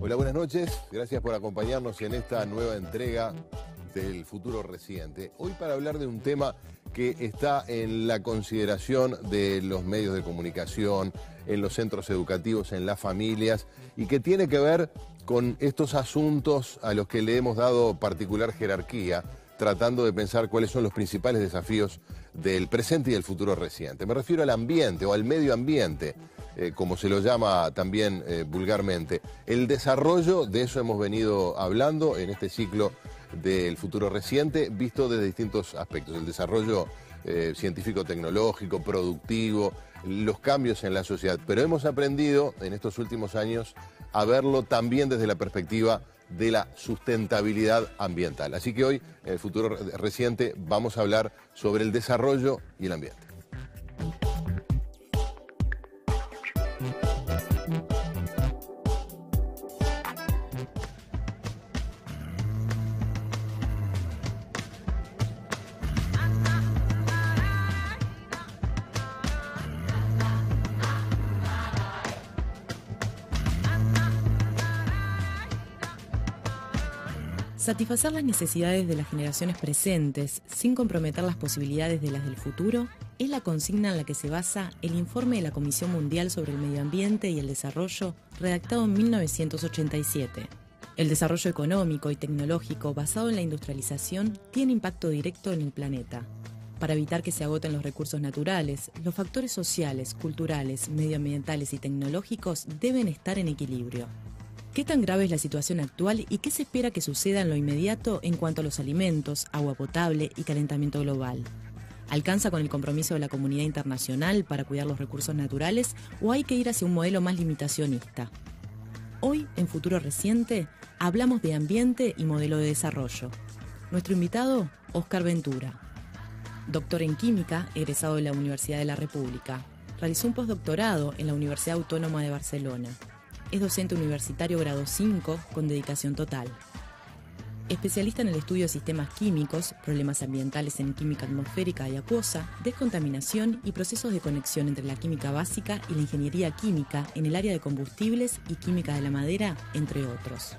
Hola, buenas noches. Gracias por acompañarnos en esta nueva entrega del futuro reciente. Hoy para hablar de un tema que está en la consideración de los medios de comunicación, en los centros educativos, en las familias, y que tiene que ver con estos asuntos a los que le hemos dado particular jerarquía, tratando de pensar cuáles son los principales desafíos del presente y del futuro reciente. Me refiero al ambiente o al medio ambiente, eh, como se lo llama también eh, vulgarmente. El desarrollo, de eso hemos venido hablando en este ciclo del futuro reciente, visto desde distintos aspectos. El desarrollo eh, científico-tecnológico, productivo, los cambios en la sociedad. Pero hemos aprendido en estos últimos años a verlo también desde la perspectiva de la sustentabilidad ambiental. Así que hoy, en el futuro reciente, vamos a hablar sobre el desarrollo y el ambiente. Satisfacer las necesidades de las generaciones presentes sin comprometer las posibilidades de las del futuro es la consigna en la que se basa el informe de la Comisión Mundial sobre el Medio Ambiente y el Desarrollo redactado en 1987. El desarrollo económico y tecnológico basado en la industrialización tiene impacto directo en el planeta. Para evitar que se agoten los recursos naturales, los factores sociales, culturales, medioambientales y tecnológicos deben estar en equilibrio. ¿Qué tan grave es la situación actual y qué se espera que suceda en lo inmediato en cuanto a los alimentos, agua potable y calentamiento global? ¿Alcanza con el compromiso de la comunidad internacional para cuidar los recursos naturales o hay que ir hacia un modelo más limitacionista? Hoy, en Futuro Reciente, hablamos de ambiente y modelo de desarrollo. Nuestro invitado, Oscar Ventura. Doctor en Química, egresado de la Universidad de la República. Realizó un postdoctorado en la Universidad Autónoma de Barcelona es docente universitario grado 5 con dedicación total. Especialista en el estudio de sistemas químicos, problemas ambientales en química atmosférica y acuosa, descontaminación y procesos de conexión entre la química básica y la ingeniería química en el área de combustibles y química de la madera, entre otros.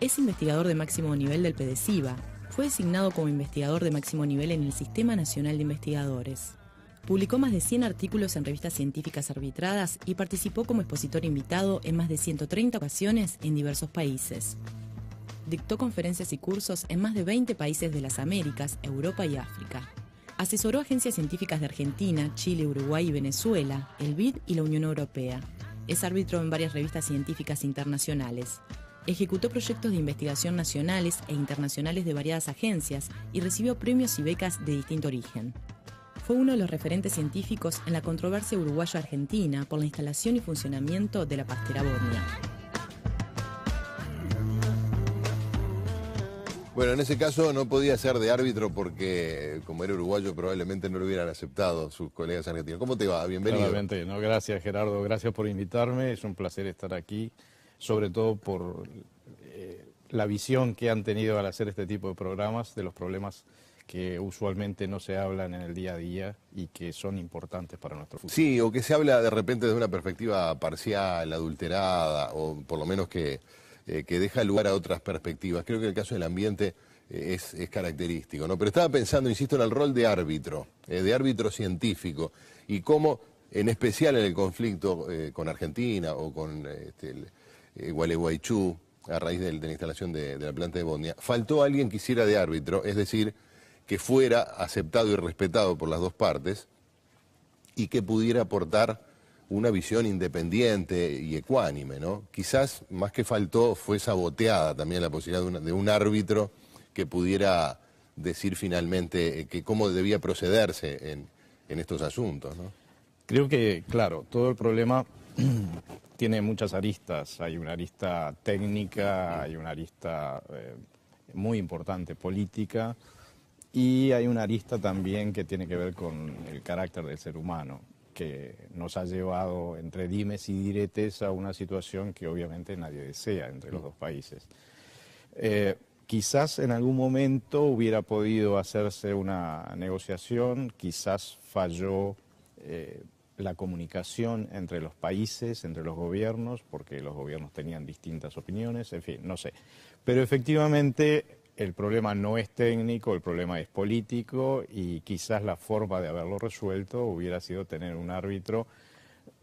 Es investigador de máximo nivel del PDCIVA. Fue designado como investigador de máximo nivel en el Sistema Nacional de Investigadores. Publicó más de 100 artículos en revistas científicas arbitradas y participó como expositor invitado en más de 130 ocasiones en diversos países. Dictó conferencias y cursos en más de 20 países de las Américas, Europa y África. Asesoró agencias científicas de Argentina, Chile, Uruguay y Venezuela, el BID y la Unión Europea. Es árbitro en varias revistas científicas internacionales. Ejecutó proyectos de investigación nacionales e internacionales de variadas agencias y recibió premios y becas de distinto origen. Fue uno de los referentes científicos en la controversia uruguayo-argentina por la instalación y funcionamiento de la pastera Bornia Bueno, en ese caso no podía ser de árbitro porque, como era uruguayo, probablemente no lo hubieran aceptado sus colegas argentinos. ¿Cómo te va? Bienvenido. gracias Gerardo, gracias por invitarme. Es un placer estar aquí, sobre todo por eh, la visión que han tenido al hacer este tipo de programas de los problemas que usualmente no se hablan en el día a día y que son importantes para nuestro futuro. Sí, o que se habla de repente de una perspectiva parcial, adulterada, o por lo menos que, eh, deja lugar a otras perspectivas. Creo que el caso del ambiente eh, es, característico, Pero estaba pensando, insisto, en el rol de árbitro, eh, de árbitro científico, y cómo, en especial en el conflicto con Argentina o con este, el, Gualeguaychú, a raíz de, la instalación de, la planta de Bondia, faltó alguien que hiciera de árbitro, es decir, que fuera aceptado y respetado por las dos partes y que pudiera aportar una visión independiente y ecuánime, ¿no? Quizás más que faltó fue saboteada también la posibilidad de, un árbitro que pudiera decir finalmente eh, cómo debía procederse en, estos asuntos, Creo que, claro, todo el problema tiene muchas aristas. Hay una arista técnica, hay una arista eh, muy importante política, y hay una arista también que tiene que ver con el carácter del ser humano, que nos ha llevado entre dimes y diretes a una situación que obviamente nadie desea entre los dos países. Eh, quizás en algún momento hubiera podido hacerse una negociación, quizás falló eh, la comunicación entre los países, entre los gobiernos, porque los gobiernos tenían distintas opiniones, en fin, no sé. Pero efectivamente el problema no es técnico, el problema es político y quizás la forma de haberlo resuelto hubiera sido tener un árbitro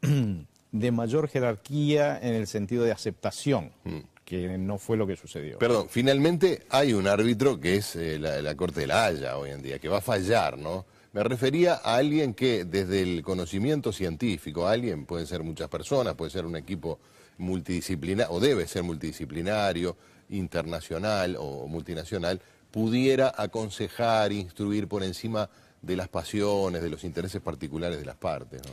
de mayor jerarquía en el sentido de aceptación. Mm. que no fue lo que sucedió. Perdón, finalmente hay un árbitro que es eh, la, la Corte de la Haya hoy en día, que va a fallar, ¿no? Me refería a alguien que desde el conocimiento científico, alguien, pueden ser muchas personas, puede ser un equipo multidisciplinar, o debe ser multidisciplinario, internacional o multinacional, pudiera aconsejar, instruir por encima de las pasiones, de los intereses particulares de las partes. ¿no?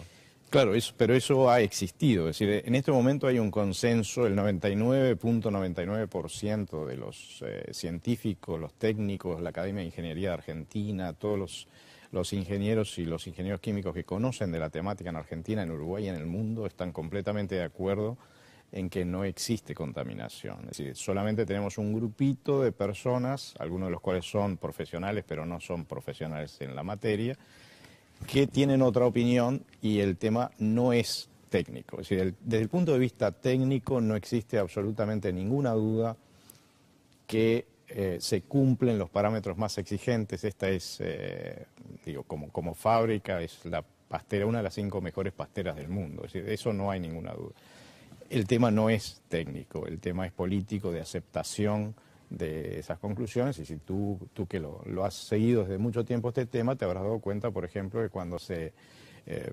Claro, eso, pero eso ha existido. Es decir, en este momento hay un consenso, el 99.99% de los eh, científicos, los técnicos, la Academia de Ingeniería de Argentina, todos los, los ingenieros y los ingenieros químicos que conocen de la temática en Argentina, en Uruguay y en el mundo, están completamente de acuerdo en que no existe contaminación. Es decir, solamente tenemos un grupito de personas, algunos de los cuales son profesionales, pero no son profesionales en la materia, que tienen otra opinión y el tema no es técnico. Es decir, desde el punto de vista técnico no existe absolutamente ninguna duda que eh, se cumplen los parámetros más exigentes. Esta es, eh, digo, como, fábrica, es la pastera, una de las cinco mejores pasteras del mundo. Es decir, de eso no hay ninguna duda. El tema no es técnico, el tema es político, de aceptación de esas conclusiones y si tú, tú que lo, has seguido desde mucho tiempo este tema, te habrás dado cuenta, por ejemplo, que cuando se eh,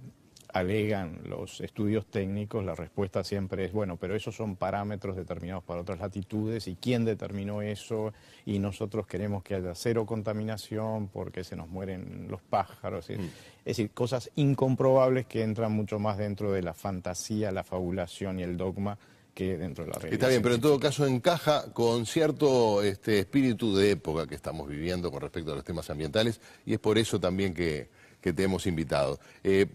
alegan los estudios técnicos, la respuesta siempre es, bueno, pero esos son parámetros determinados para otras latitudes y quién determinó eso y nosotros queremos que haya cero contaminación porque se nos mueren los pájaros. Es, mm. decir, cosas incomprobables que entran mucho más dentro de la fantasía, la fabulación y el dogma que dentro de la realidad. Está bien, pero en todo caso encaja con cierto este, espíritu de época que estamos viviendo con respecto a los temas ambientales y es por eso también que que te hemos invitado. Eh,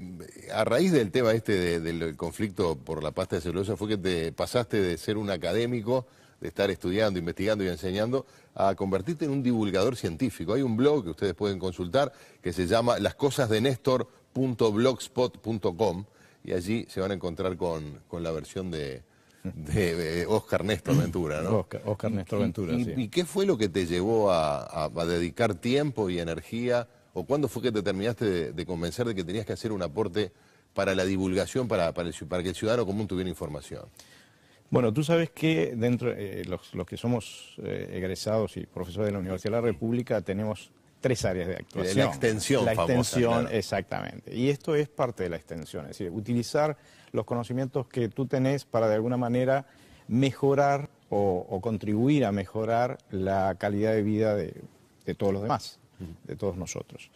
a raíz del tema este del conflicto por la pasta de celulosa fue que te pasaste de ser un académico, de estar estudiando, investigando y enseñando, a convertirte en un divulgador científico. Hay un blog que ustedes pueden consultar que se llama lascosasdenestor.blogspot.com y allí se van a encontrar con, la versión de, de Oscar eh, Néstor Ventura, ¿no? Oscar, Néstor Ventura, ¿Y, qué fue lo que te llevó a dedicar tiempo y energía o cuándo fue que te terminaste de, convencer de que tenías que hacer un aporte para la divulgación, para, que el ciudadano común tuviera información? Bueno, tú sabes que dentro de eh, los, que somos eh, egresados y profesores de la Universidad de la República tenemos tres áreas de actuación. La extensión. La extensión, exactamente. Y esto es parte de la extensión, es decir, utilizar los conocimientos que tú tenés para de alguna manera mejorar o, contribuir a mejorar la calidad de vida de todos los demás de todos nosotros.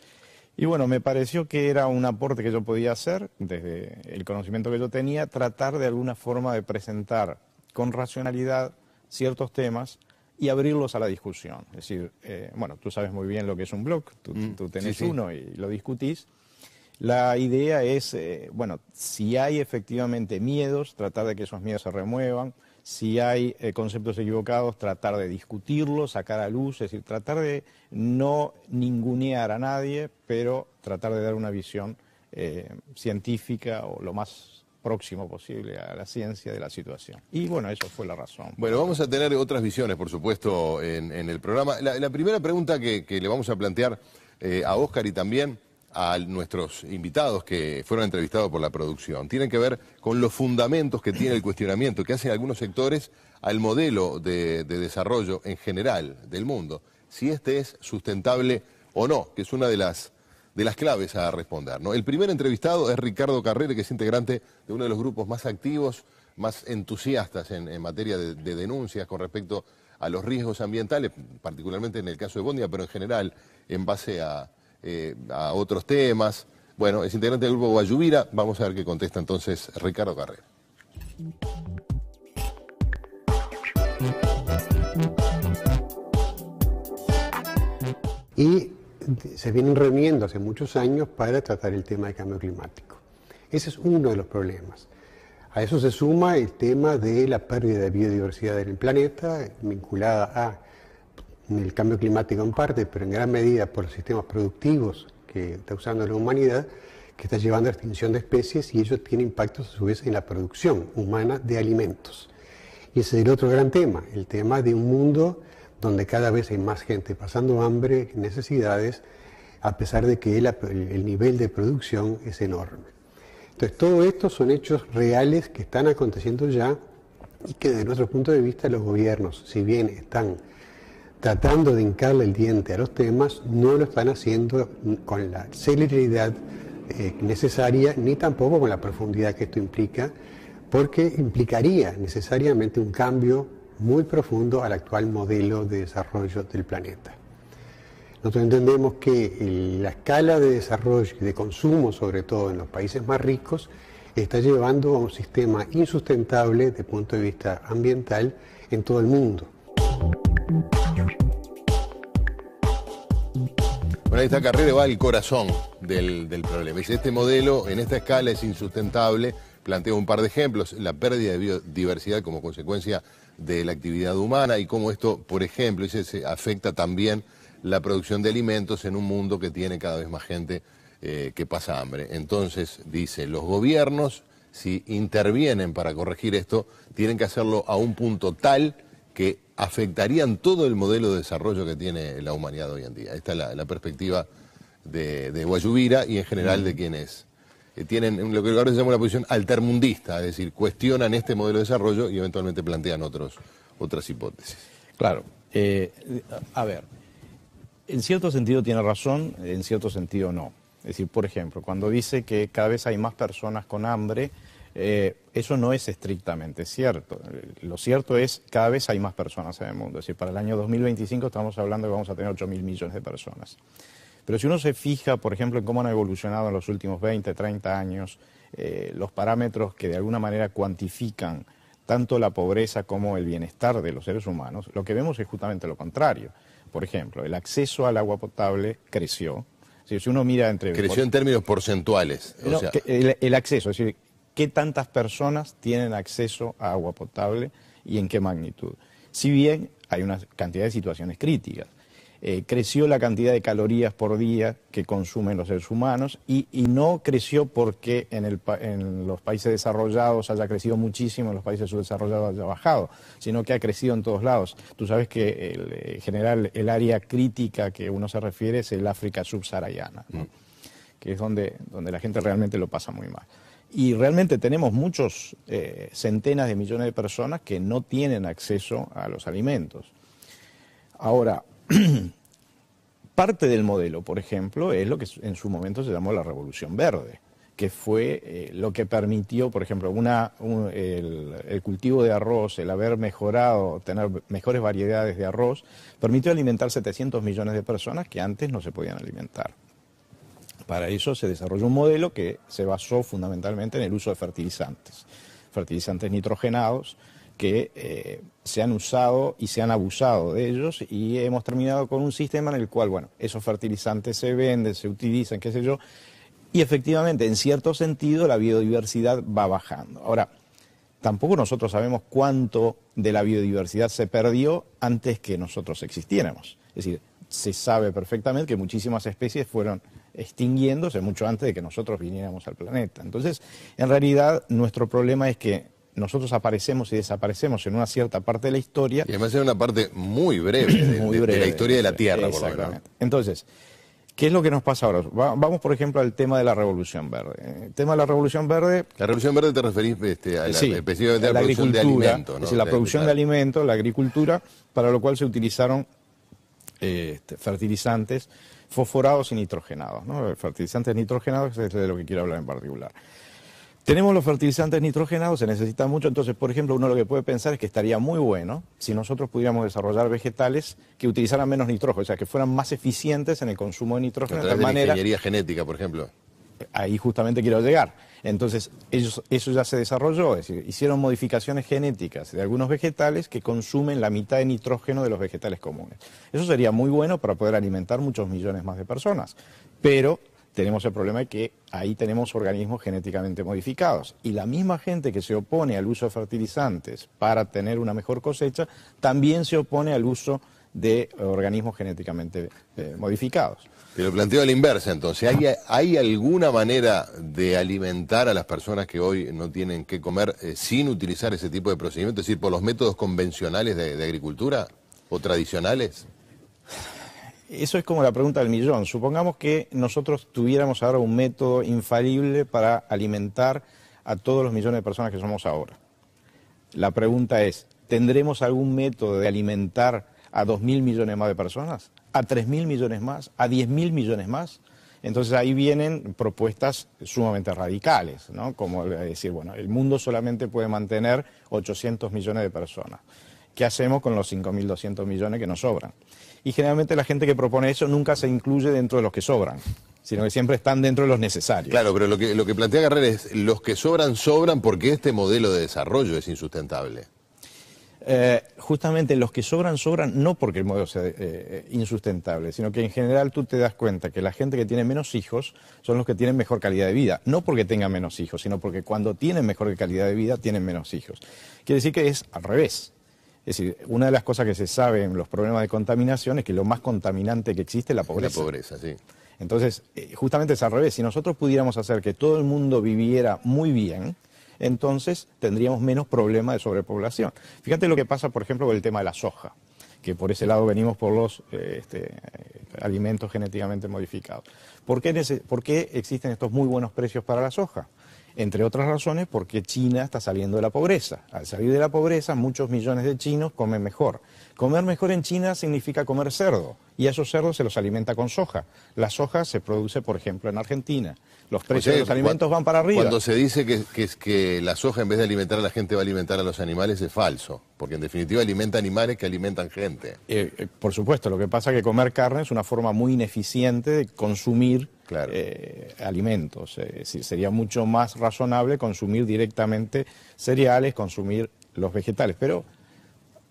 Y bueno, me pareció que era un aporte que yo podía hacer, desde el conocimiento que yo tenía, tratar de alguna forma de presentar con racionalidad ciertos temas y abrirlos a la discusión. Es decir, eh, bueno, tú sabes muy bien lo que es un blog, tú, mm, tenés uno y lo discutís. La idea es, eh, bueno, si hay efectivamente miedos, tratar de que esos miedos se remuevan, si hay eh, conceptos equivocados, tratar de discutirlos, sacar a luz, es decir, tratar de no ningunear a nadie, pero tratar de dar una visión eh, científica o lo más próximo posible a la ciencia de la situación. Y bueno, eso fue la razón. Bueno, vamos a tener otras visiones, por supuesto, en, el programa. La, primera pregunta que, le vamos a plantear eh, a Oscar y también a nuestros invitados que fueron entrevistados por la producción. Tienen que ver con los fundamentos que tiene el cuestionamiento que hacen algunos sectores al modelo de, desarrollo en general del mundo. Si este es sustentable o no, que es una de las de las claves a responder. El primer entrevistado es Ricardo Carrere, que es integrante de uno de los grupos más activos, más entusiastas en, materia de, de, denuncias con respecto a los riesgos ambientales, particularmente en el caso de Bondia, pero en general en base a, eh, a otros temas. Bueno, es integrante del grupo Guayubira. Vamos a ver qué contesta entonces Ricardo Carrera. Y se vienen reuniendo hace muchos años para tratar el tema del cambio climático. Ese es uno de los problemas. A eso se suma el tema de la pérdida de biodiversidad en el planeta, vinculada a el cambio climático en parte, pero en gran medida por los sistemas productivos que está usando la humanidad, que está llevando a extinción de especies y ello tiene impactos a su vez en la producción humana de alimentos. Y ese es el otro gran tema, el tema de un mundo donde cada vez hay más gente pasando hambre, necesidades, a pesar de que el, el nivel de producción es enorme. Entonces, todo esto son hechos reales que están aconteciendo ya y que desde nuestro punto de vista los gobiernos, si bien están tratando de hincarle el diente a los temas, no lo están haciendo con la celeridad eh, necesaria ni tampoco con la profundidad que esto implica, porque implicaría necesariamente un cambio muy profundo al actual modelo de desarrollo del planeta. Nosotros entendemos que la escala de desarrollo y de consumo, sobre todo en los países más ricos, está llevando a un sistema insustentable de punto de vista ambiental en todo el mundo. Bueno, ahí está Carrera va al corazón del, problema. Dice, este modelo en esta escala es insustentable. Planteo un par de ejemplos, la pérdida de biodiversidad como consecuencia de la actividad humana y cómo esto, por ejemplo, dice, afecta también la producción de alimentos en un mundo que tiene cada vez más gente eh, que pasa hambre. Entonces, dice, los gobiernos, si intervienen para corregir esto, tienen que hacerlo a un punto tal que afectarían todo el modelo de desarrollo que tiene la humanidad hoy en día. Esta es la, perspectiva de, de Guayubira y en general de mm. quienes eh, tienen lo que ahora se llama una posición altermundista, es decir, cuestionan este modelo de desarrollo y eventualmente plantean otros, otras hipótesis. Claro. Eh, a ver, en cierto sentido tiene razón, en cierto sentido no. Es decir, por ejemplo, cuando dice que cada vez hay más personas con hambre, eh, eso no es estrictamente cierto. Lo cierto es que cada vez hay más personas en el mundo. Es decir, para el año 2025 estamos hablando de que vamos a tener 8 mil millones de personas. Pero si uno se fija, por ejemplo, en cómo han evolucionado en los últimos 20, 30 años eh, los parámetros que de alguna manera cuantifican tanto la pobreza como el bienestar de los seres humanos, lo que vemos es justamente lo contrario. Por ejemplo, el acceso al agua potable creció, si uno mira entre... Creció en términos porcentuales. el, acceso, es decir, qué tantas personas tienen acceso a agua potable y en qué magnitud. Si bien hay una cantidad de situaciones críticas. Eh, creció la cantidad de calorías por día que consumen los seres humanos y, no creció porque en, los países desarrollados haya crecido muchísimo, en los países subdesarrollados haya bajado, sino que ha crecido en todos lados. Tú sabes que eh, en general el área crítica que uno se refiere es el África subsahariana, mm. que es donde, donde la gente realmente lo pasa muy mal. Y realmente tenemos muchos eh, centenas de millones de personas que no tienen acceso a los alimentos. Ahora, parte del modelo, por ejemplo, es lo que en su momento se llamó la Revolución Verde, que fue eh, lo que permitió, por ejemplo, el, el, cultivo de arroz, el haber mejorado, tener mejores variedades de arroz, permitió alimentar 700 millones de personas que antes no se podían alimentar. Para eso se desarrolló un modelo que se basó fundamentalmente en el uso de fertilizantes, fertilizantes nitrogenados que eh, se han usado y se han abusado de ellos y hemos terminado con un sistema en el cual, bueno, esos fertilizantes se venden, se utilizan, qué sé yo, y efectivamente, en cierto sentido, la biodiversidad va bajando. Ahora, tampoco nosotros sabemos cuánto de la biodiversidad se perdió antes que nosotros existiéramos. Es decir, se sabe perfectamente que muchísimas especies fueron extinguiéndose mucho antes de que nosotros viniéramos al planeta. Entonces, en realidad, nuestro problema es que nosotros aparecemos y desaparecemos en una cierta parte de la historia. Y además en una parte muy breve, de, la historia de la Tierra, Entonces, ¿Qué es lo que nos pasa ahora? vamos, por ejemplo, al tema de la Revolución Verde. Eh, el tema de la Revolución Verde... La Revolución Verde te referís este, a la, específicamente a la, producción de alimentos. ¿no? la producción de alimentos, la agricultura, para lo cual se utilizaron eh, este, fertilizantes fosforados y nitrogenados. ¿no? Fertilizantes nitrogenados es de lo que quiero hablar en particular. Tenemos los fertilizantes nitrogenados, se necesitan mucho, entonces, por ejemplo, uno lo que puede pensar es que estaría muy bueno si nosotros pudiéramos desarrollar vegetales que utilizaran menos nitrógeno, o sea, que fueran más eficientes en el consumo de nitrógeno. de, manera... ingeniería genética, por ejemplo ahí justamente quiero llegar. Entonces, eso ya se desarrolló, es decir, hicieron modificaciones genéticas de algunos vegetales que consumen la mitad de nitrógeno de los vegetales comunes. Eso sería muy bueno para poder alimentar muchos millones más de personas, pero tenemos el problema de que ahí tenemos organismos genéticamente modificados. Y la misma gente que se opone al uso de fertilizantes para tener una mejor cosecha, también se opone al uso de organismos genéticamente eh, modificados. Pero planteo a la inversa entonces. ¿Hay, alguna manera de alimentar a las personas que hoy no tienen que comer eh, sin utilizar ese tipo de procedimiento? Es decir, por los métodos convencionales de agricultura o tradicionales. Eso es como la pregunta del millón. Supongamos que nosotros tuviéramos ahora un método infalible para alimentar a todos los millones de personas que somos ahora. La pregunta es, ¿tendremos algún método de alimentar a 2.000 millones más de personas, a 3.000 millones más, a 10.000 millones más. Entonces ahí vienen propuestas sumamente radicales, ¿no? como decir, bueno, el mundo solamente puede mantener 800 millones de personas. ¿Qué hacemos con los 5.200 millones que nos sobran? Y generalmente la gente que propone eso nunca se incluye dentro de los que sobran sino que siempre están dentro de los necesarios. Claro, pero lo que, lo que plantea Guerrero es, los que sobran, sobran porque este modelo de desarrollo es insustentable. Eh, justamente los que sobran, sobran no porque el modelo sea eh, insustentable, sino que en general tú te das cuenta que la gente que tiene menos hijos son los que tienen mejor calidad de vida. No porque tengan menos hijos, sino porque cuando tienen mejor calidad de vida tienen menos hijos. Quiere decir que es al revés. Es decir, una de las cosas que se sabe en los problemas de contaminación es que lo más contaminante que existe es la pobreza. La pobreza, sí. Entonces, eh, justamente es al revés. Si nosotros pudiéramos hacer que todo el mundo viviera muy bien, entonces tendríamos menos problema de sobrepoblación. Fíjate lo que pasa, por ejemplo, con el tema de la soja, que por ese lado venimos por los eh, este, eh, alimentos genéticamente modificados. ¿Por qué existen estos muy buenos precios para la soja? entre otras razones porque China está saliendo de la pobreza. Al salir de la pobreza, muchos millones de chinos comen mejor. Comer mejor en China significa comer cerdo y a esos cerdos se los alimenta con soja. La soja se produce, por ejemplo, en Argentina. Los precios de los alimentos van para arriba. Cuando se dice que, la soja en vez de alimentar a la gente va a alimentar a los animales es falso, porque en definitiva alimenta animales que alimentan gente. Eh, eh, por supuesto, lo que pasa es que comer carne es una forma muy ineficiente de consumir eh, alimentos. sería mucho más razonable consumir directamente cereales, consumir los vegetales. Pero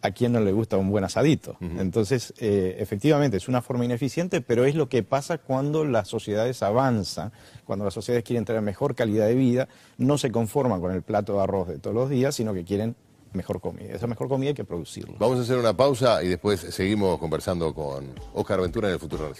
a quien no le gusta un buen asadito. Entonces, eh, efectivamente, es una forma ineficiente, pero es lo que pasa cuando las sociedades avanzan, cuando las sociedades quieren tener mejor calidad de vida, no se conforman con el plato de arroz de todos los días, sino que quieren mejor comida. Esa mejor comida hay que producirla. Vamos a hacer una pausa y después seguimos conversando con Oscar Ventura en el futuro